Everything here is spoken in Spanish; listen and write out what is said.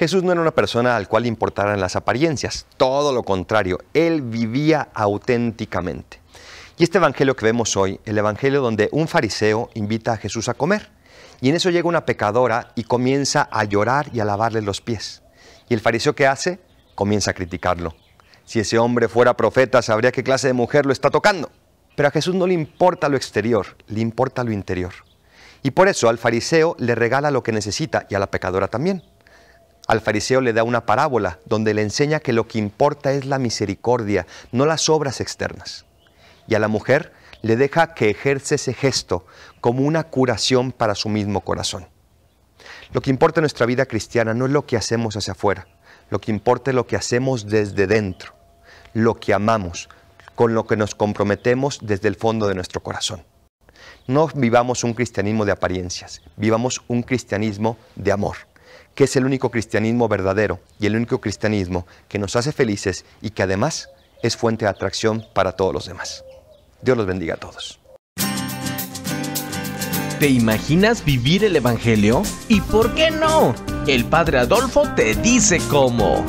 Jesús no era una persona al cual importaran las apariencias, todo lo contrario, él vivía auténticamente. Y este evangelio que vemos hoy, el evangelio donde un fariseo invita a Jesús a comer, y en eso llega una pecadora y comienza a llorar y a lavarle los pies. Y el fariseo que hace, comienza a criticarlo. Si ese hombre fuera profeta, sabría qué clase de mujer lo está tocando. Pero a Jesús no le importa lo exterior, le importa lo interior. Y por eso al fariseo le regala lo que necesita y a la pecadora también al fariseo le da una parábola donde le enseña que lo que importa es la misericordia, no las obras externas. Y a la mujer le deja que ejerce ese gesto como una curación para su mismo corazón. Lo que importa en nuestra vida cristiana no es lo que hacemos hacia afuera, lo que importa es lo que hacemos desde dentro, lo que amamos, con lo que nos comprometemos desde el fondo de nuestro corazón. No vivamos un cristianismo de apariencias, vivamos un cristianismo de amor que es el único cristianismo verdadero y el único cristianismo que nos hace felices y que además es fuente de atracción para todos los demás. Dios los bendiga a todos. ¿Te imaginas vivir el Evangelio? ¿Y por qué no? El Padre Adolfo te dice cómo.